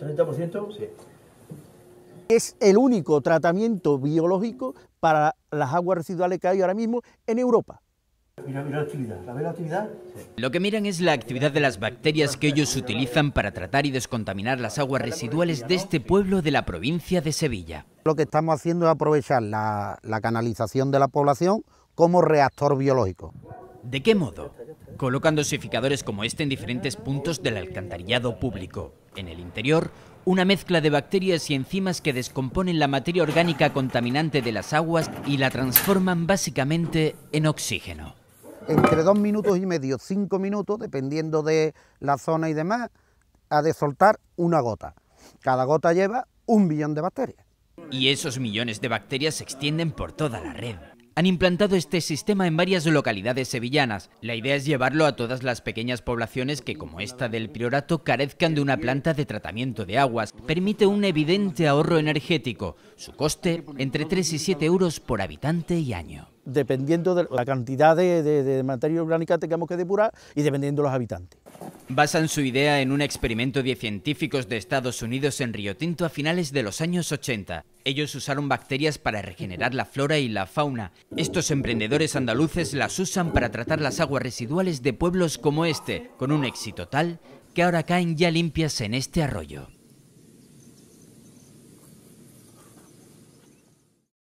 ¿30%? Sí. Es el único tratamiento biológico para las aguas residuales que hay ahora mismo en Europa. Mira, la actividad. ¿La ve la actividad? Sí. Lo que miran es la actividad de las bacterias que ellos utilizan para tratar y descontaminar las aguas residuales de este pueblo de la provincia de Sevilla. Lo que estamos haciendo es aprovechar la, canalización de la población como reactor biológico. ¿De qué modo? Colocando dosificadores como este en diferentes puntos del alcantarillado público. En el interior, una mezcla de bacterias y enzimas que descomponen la materia orgánica contaminante de las aguas y la transforman básicamente en oxígeno. Entre dos minutos y medio, cinco minutos, dependiendo de la zona y demás, ha de soltar una gota. Cada gota lleva un millón de bacterias. Y esos millones de bacterias se extienden por toda la red han implantado este sistema en varias localidades sevillanas. La idea es llevarlo a todas las pequeñas poblaciones que, como esta del Priorato, carezcan de una planta de tratamiento de aguas. Permite un evidente ahorro energético. Su coste, entre 3 y 7 euros por habitante y año. Dependiendo de la cantidad de, materia orgánica que tengamos que depurar y dependiendo de los habitantes. Basan su idea en un experimento de científicos de Estados Unidos en Río Tinto a finales de los años 80. Ellos usaron bacterias para regenerar la flora y la fauna. Estos emprendedores andaluces las usan para tratar las aguas residuales de pueblos como este, con un éxito tal que ahora caen ya limpias en este arroyo.